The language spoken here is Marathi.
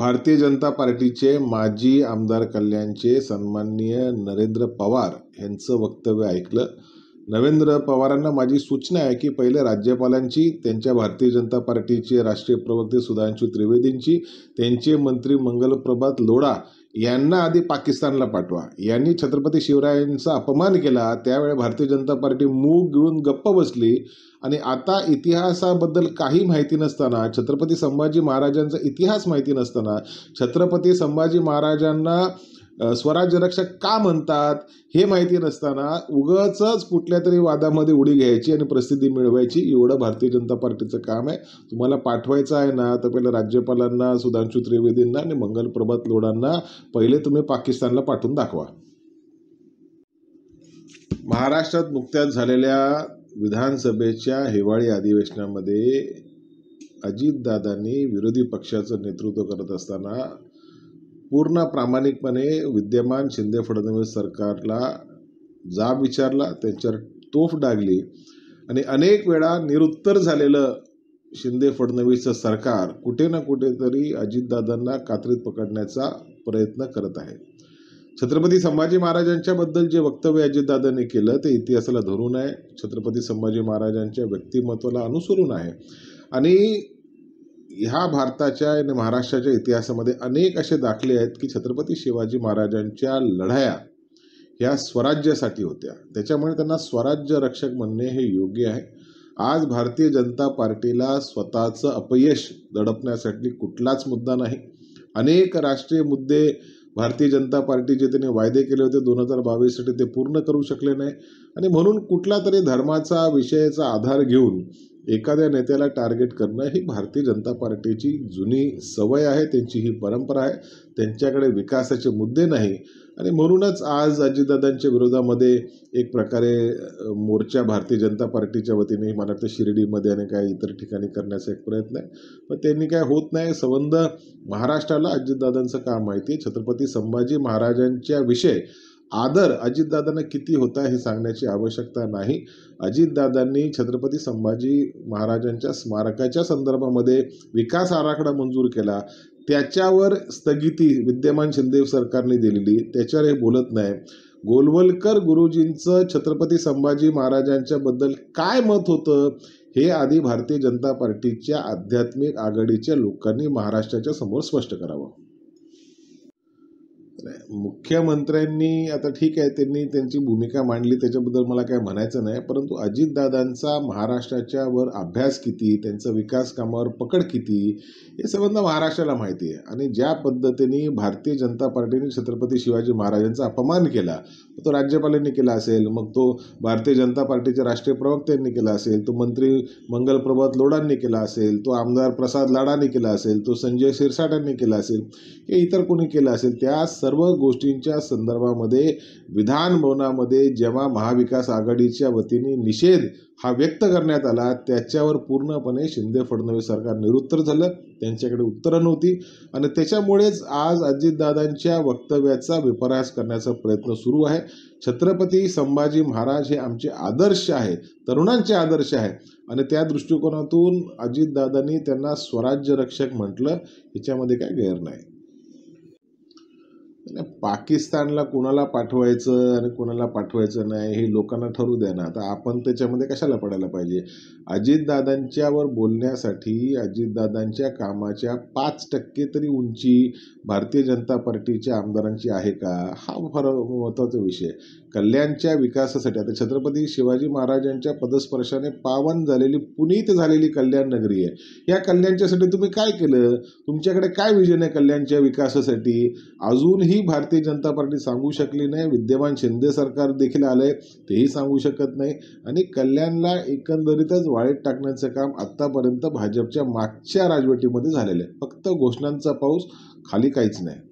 भारतीय जनता पार्टीचे माजी आमदार कल्याणचे सन्माननीय नरेंद्र पवार यांचं वक्तव्य ऐकलं नरेंद्र पवारांना माझी सूचना आहे की पहिले राज्यपालांची त्यांच्या भारतीय जनता पार्टीचे राष्ट्रीय प्रवक्ते सुधांशू त्रिवेदींची त्यांचे मंत्री मंगलप्रभात लोढा यांना आधी पाकिस्तानला पाठवा यांनी छत्रपती शिवरायांचा अपमान केला त्यावेळी भारतीय जनता पार्टी मूग गिळून गप्प बसली आणि आता इतिहासाबद्दल काही माहिती नसताना छत्रपती संभाजी महाराजांचा इतिहास माहिती नसताना छत्रपती संभाजी महाराजांना स्वराज्य रक्षक का म्हणतात हे माहिती नसताना उगच कुठल्या तरी वादामध्ये उडी घ्यायची आणि प्रसिद्धी मिळवायची एवढं भारतीय जनता पार्टीचं काम आहे तुम्हाला पाठवायचं आहे ना तर पहिलं राज्यपालांना सुधांशू त्रिवेदींना आणि मंगल प्रभात लोडांना पहिले तुम्ही पाकिस्तानला पाठवून दाखवा महाराष्ट्रात नुकत्याच झालेल्या विधानसभेच्या हिवाळी अधिवेशनामध्ये अजितदादांनी विरोधी पक्षाचं नेतृत्व करत असताना पूर्ण प्रामाणिकपणे विद्यमान शिंदे फडणवीस सरकारला जाब विचारला त्यांच्यावर तोफ डागली आणि अनेक वेळा निरुत्तर झालेलं शिंदे फडणवीसचं सरकार कुठे ना कुठेतरी अजितदादांना कात्रीत पकडण्याचा प्रयत्न करत आहे छत्रपती संभाजी महाराजांच्याबद्दल जे वक्तव्य अजितदादांनी केलं ते इतिहासाला धरून आहे छत्रपती संभाजी महाराजांच्या व्यक्तिमत्वाला अनुसरून आहे आणि ह्या भारताच्या आणि महाराष्ट्राच्या इतिहासामध्ये अनेक असे दाखले आहेत की छत्रपती शिवाजी महाराजांच्या लढाया ह्या स्वराज्यासाठी होत्या त्याच्यामुळे त्यांना स्वराज्य रक्षक म्हणणे हे योग्य आहे आज भारतीय जनता पार्टीला स्वतःचं अपयश दडपण्यासाठी कुठलाच मुद्दा नाही अनेक राष्ट्रीय मुद्दे भारतीय जनता जे त्यांनी वायदे केले होते दोन हजार बावीससाठी ते पूर्ण करू शकले नाही आणि म्हणून कुठला तरी धर्माचा विषयाचा आधार घेऊन एखाद्या नेत्याला टार्गेट करणं ही भारतीय जनता पार्टीची जुनी सवय आहे त्यांची ही परंपरा आहे त्यांच्याकडे विकासाचे मुद्दे नाही आणि म्हणूनच आज अजितदादांच्या विरोधामध्ये एक प्रकारे मोर्चा भारतीय जनता पार्टीच्या वतीने मला वाटतं शिर्डीमध्ये आणि काय इतर ठिकाणी करण्याचा एक प्रयत्न आहे पण त्यांनी काय होत नाही संबंध महाराष्ट्राला अजितदादांचं काम माहिती आहे छत्रपती संभाजी महाराजांच्या विषय आदर अजितदादांना किती होता हे सांगण्याची आवश्यकता नाही अजितदादांनी छत्रपती संभाजी महाराजांच्या स्मारकाच्या संदर्भामध्ये विकास आराखडा मंजूर केला त्याच्यावर स्थगिती विद्यमान शिंदे सरकारने दिलेली त्याच्यावर हे बोलत नाही गोलवलकर गुरुजींचं छत्रपती संभाजी महाराजांच्याबद्दल काय मत होतं हे आधी भारतीय जनता पार्टीच्या आध्यात्मिक आघाडीच्या लोकांनी महाराष्ट्राच्या समोर स्पष्ट करावं मुख्यमंत्र्यांनी आता ठीक आहे त्यांनी त्यांची भूमिका मांडली त्याच्याबद्दल मला काय म्हणायचं नाही परंतु अजितदादांचा महाराष्ट्राच्या वर अभ्यास किती त्यांचा विकास कामावर पकड किती हे संबंध महाराष्ट्राला माहिती आहे आणि ज्या पद्धतीने भारतीय जनता पार्टीने छत्रपती शिवाजी महाराजांचा अपमान केला तो राज्यपालांनी केला असेल मग तो भारतीय जनता पार्टीच्या राष्ट्रीय प्रवक्त्यांनी केला असेल तो मंत्री मंगल प्रभात लोडांनी केला असेल तो आमदार प्रसाद लाडांनी केला असेल तो संजय शिरसाटांनी केला असेल हे इतर कोणी केलं असेल त्या सर्व गोष्टींच्या संदर्भामध्ये विधानभवनामध्ये जेव्हा महाविकास आघाडीच्या वतीने निषेध हा व्यक्त करण्यात आला त्याच्यावर पूर्णपणे शिंदे फडणवीस सरकार निरुत्तर झालं त्यांच्याकडे उत्तरं नव्हती आणि त्याच्यामुळेच आज अजितदादांच्या वक्तव्याचा विपर्यास करण्याचा प्रयत्न सुरू आहे छत्रपती संभाजी महाराज हे आमचे आदर्श आहे तरुणांचे आदर्श आहे आणि त्या दृष्टिकोनातून अजितदादांनी त्यांना स्वराज्य रक्षक म्हटलं याच्यामध्ये काय गैर नाही पाकिस्तानला कोणाला पाठवायचं आणि कोणाला पाठवायचं नाही हे लोकांना ठरू द्या ना आता आपण त्याच्यामध्ये कशाला पडायला पाहिजे अजितदादांच्यावर बोलण्यासाठी अजितदादांच्या कामाच्या पाच टक्के तरी उंची भारतीय जनता पार्टीच्या आमदारांची आहे का हा फार महत्वाचा विषय कल्याणच्या विकासासाठी आता छत्रपती शिवाजी महाराजांच्या पदस्पर्शाने पावन झालेली पुनीत झालेली कल्याण नगरी आहे या कल्याणच्यासाठी तुम्ही काय केलं तुमच्याकडे काय विजन आहे कल्याणच्या विकासासाठी अजूनही तेही भारतीय जनता पार्टी सांगू शकली नाही विद्यमान शिंदे सरकार देखील आले तेही सांगू शकत नाही आणि कल्याणला एकंदरीतच वाळीत टाकण्याचं काम आतापर्यंत भाजपच्या मागच्या राजवटीमध्ये झालेलं आहे फक्त घोषणांचा पाऊस खाली काहीच नाही